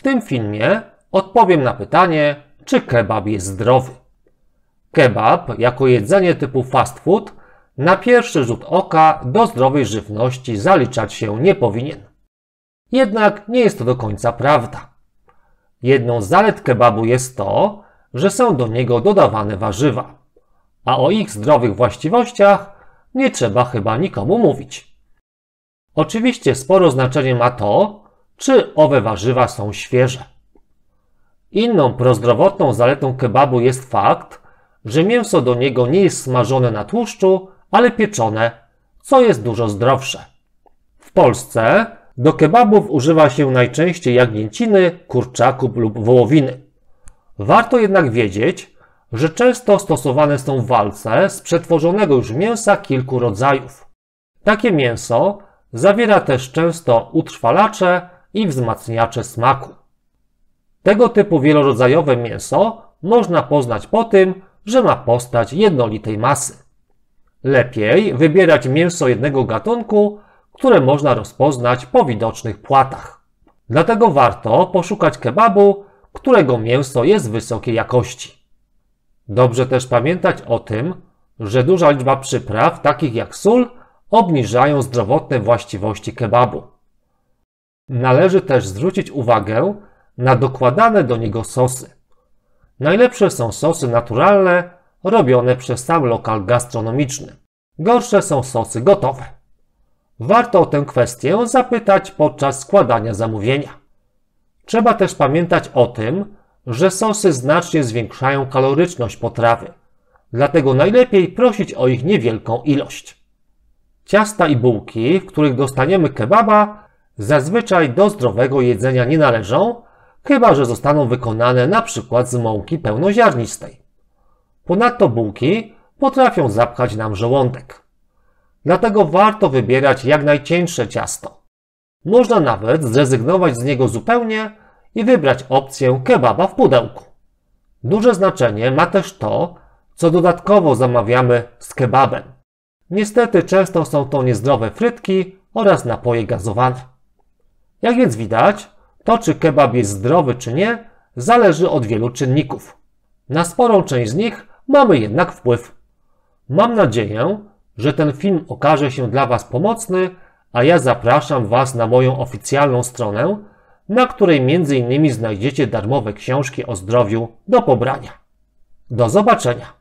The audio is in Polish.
W tym filmie odpowiem na pytanie, czy kebab jest zdrowy. Kebab jako jedzenie typu fast food na pierwszy rzut oka do zdrowej żywności zaliczać się nie powinien. Jednak nie jest to do końca prawda. Jedną z zalet kebabu jest to, że są do niego dodawane warzywa, a o ich zdrowych właściwościach nie trzeba chyba nikomu mówić. Oczywiście sporo znaczenie ma to, czy owe warzywa są świeże. Inną prozdrowotną zaletą kebabu jest fakt, że mięso do niego nie jest smażone na tłuszczu, ale pieczone, co jest dużo zdrowsze. W Polsce do kebabów używa się najczęściej jagnięciny, kurczaków lub wołowiny. Warto jednak wiedzieć, że często stosowane są walce z przetworzonego już mięsa kilku rodzajów. Takie mięso zawiera też często utrwalacze, i wzmacniacze smaku. Tego typu wielorodzajowe mięso można poznać po tym, że ma postać jednolitej masy. Lepiej wybierać mięso jednego gatunku, które można rozpoznać po widocznych płatach. Dlatego warto poszukać kebabu, którego mięso jest wysokiej jakości. Dobrze też pamiętać o tym, że duża liczba przypraw, takich jak sól, obniżają zdrowotne właściwości kebabu. Należy też zwrócić uwagę na dokładane do niego sosy. Najlepsze są sosy naturalne, robione przez sam lokal gastronomiczny. Gorsze są sosy gotowe. Warto o tę kwestię zapytać podczas składania zamówienia. Trzeba też pamiętać o tym, że sosy znacznie zwiększają kaloryczność potrawy, dlatego najlepiej prosić o ich niewielką ilość. Ciasta i bułki, w których dostaniemy kebaba, zazwyczaj do zdrowego jedzenia nie należą, chyba że zostaną wykonane np. z mąki pełnoziarnistej. Ponadto bułki potrafią zapchać nam żołądek. Dlatego warto wybierać jak najcieńsze ciasto. Można nawet zrezygnować z niego zupełnie i wybrać opcję kebaba w pudełku. Duże znaczenie ma też to, co dodatkowo zamawiamy z kebabem. Niestety często są to niezdrowe frytki oraz napoje gazowane. Jak więc widać, to czy kebab jest zdrowy czy nie, zależy od wielu czynników. Na sporą część z nich mamy jednak wpływ. Mam nadzieję, że ten film okaże się dla Was pomocny, a ja zapraszam Was na moją oficjalną stronę, na której m.in. znajdziecie darmowe książki o zdrowiu do pobrania. Do zobaczenia!